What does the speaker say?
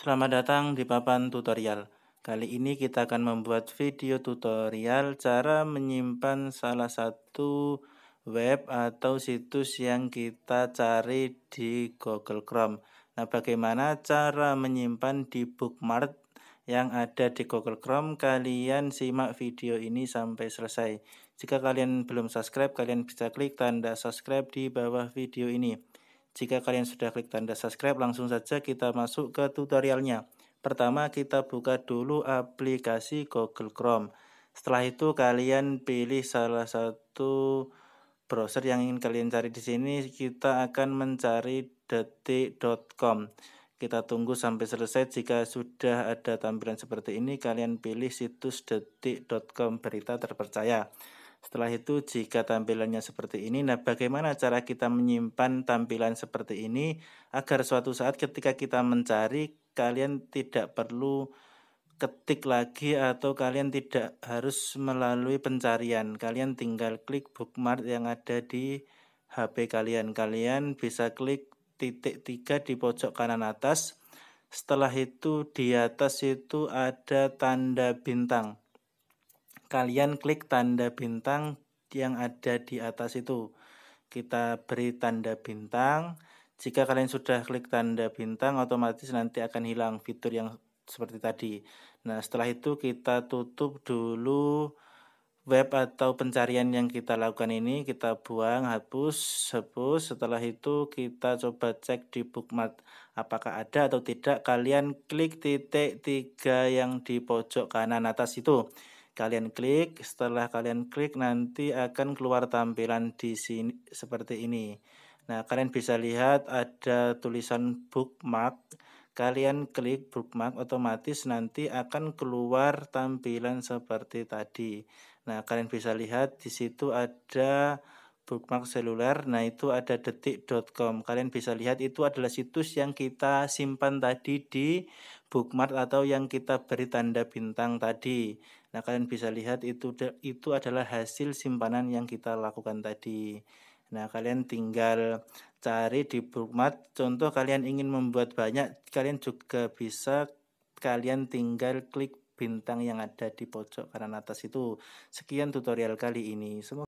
Selamat datang di papan tutorial. Kali ini kita akan membuat video tutorial cara menyimpan salah satu web atau situs yang kita cari di Google Chrome. Nah, bagaimana cara menyimpan di bookmark yang ada di Google Chrome? Kalian simak video ini sampai selesai. Jika kalian belum subscribe, kalian bisa klik tanda subscribe di bawah video ini. Jika kalian sudah klik tanda subscribe, langsung saja kita masuk ke tutorialnya. Pertama, kita buka dulu aplikasi Google Chrome. Setelah itu, kalian pilih salah satu browser yang ingin kalian cari di sini. Kita akan mencari detik.com. Kita tunggu sampai selesai. Jika sudah ada tampilan seperti ini, kalian pilih situs detik.com berita terpercaya. Setelah itu, jika tampilannya seperti ini, nah bagaimana cara kita menyimpan tampilan seperti ini agar suatu saat ketika kita mencari, kalian tidak perlu ketik lagi atau kalian tidak harus melalui pencarian. Kalian tinggal klik bookmark yang ada di HP kalian. Kalian bisa klik titik tiga di pojok kanan atas. Setelah itu di atas itu ada tanda bintang kalian klik tanda bintang yang ada di atas itu. Kita beri tanda bintang. Jika kalian sudah klik tanda bintang, otomatis nanti akan hilang fitur yang seperti tadi. Nah, setelah itu kita tutup dulu web atau pencarian yang kita lakukan ini kita buang, hapus, hapus. Setelah itu kita coba cek di bookmark apakah ada atau tidak. Kalian klik titik tiga yang di pojok kanan atas itu. Kalian klik, setelah kalian klik nanti akan keluar tampilan di sini seperti ini. Nah, kalian bisa lihat ada tulisan bookmark. Kalian klik bookmark otomatis nanti akan keluar tampilan seperti tadi. Nah, kalian bisa lihat di situ ada bookmark seluler. Nah, itu ada detik.com. Kalian bisa lihat itu adalah situs yang kita simpan tadi di bookmark atau yang kita beri tanda bintang tadi. Nah, kalian bisa lihat itu itu adalah hasil simpanan yang kita lakukan tadi. Nah, kalian tinggal cari di bookmark. Contoh kalian ingin membuat banyak, kalian juga bisa kalian tinggal klik bintang yang ada di pojok kanan atas itu. Sekian tutorial kali ini. Semoga